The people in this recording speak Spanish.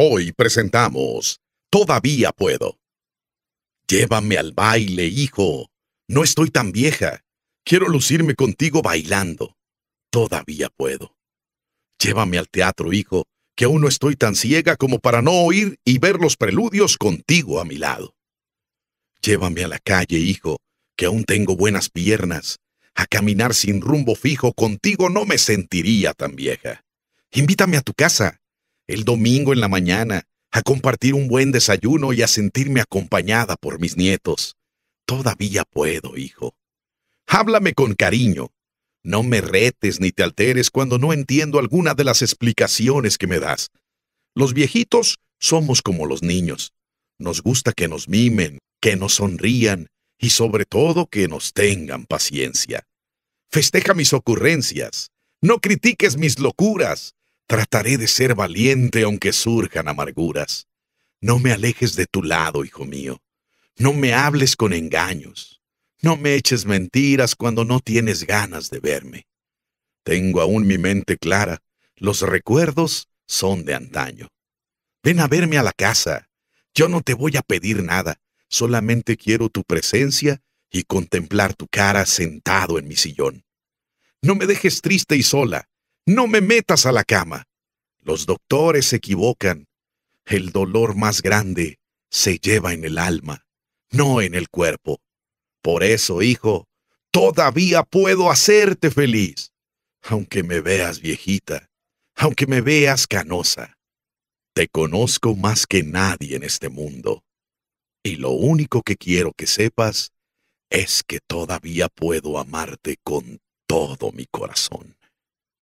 Hoy presentamos Todavía puedo. Llévame al baile, hijo. No estoy tan vieja. Quiero lucirme contigo bailando. Todavía puedo. Llévame al teatro, hijo, que aún no estoy tan ciega como para no oír y ver los preludios contigo a mi lado. Llévame a la calle, hijo, que aún tengo buenas piernas. A caminar sin rumbo fijo contigo no me sentiría tan vieja. Invítame a tu casa el domingo en la mañana, a compartir un buen desayuno y a sentirme acompañada por mis nietos. Todavía puedo, hijo. Háblame con cariño. No me retes ni te alteres cuando no entiendo alguna de las explicaciones que me das. Los viejitos somos como los niños. Nos gusta que nos mimen, que nos sonrían y sobre todo que nos tengan paciencia. Festeja mis ocurrencias. No critiques mis locuras. Trataré de ser valiente aunque surjan amarguras. No me alejes de tu lado, hijo mío. No me hables con engaños. No me eches mentiras cuando no tienes ganas de verme. Tengo aún mi mente clara. Los recuerdos son de antaño. Ven a verme a la casa. Yo no te voy a pedir nada. Solamente quiero tu presencia y contemplar tu cara sentado en mi sillón. No me dejes triste y sola. No me metas a la cama. Los doctores se equivocan. El dolor más grande se lleva en el alma, no en el cuerpo. Por eso, hijo, todavía puedo hacerte feliz, aunque me veas viejita, aunque me veas canosa. Te conozco más que nadie en este mundo, y lo único que quiero que sepas es que todavía puedo amarte con todo mi corazón.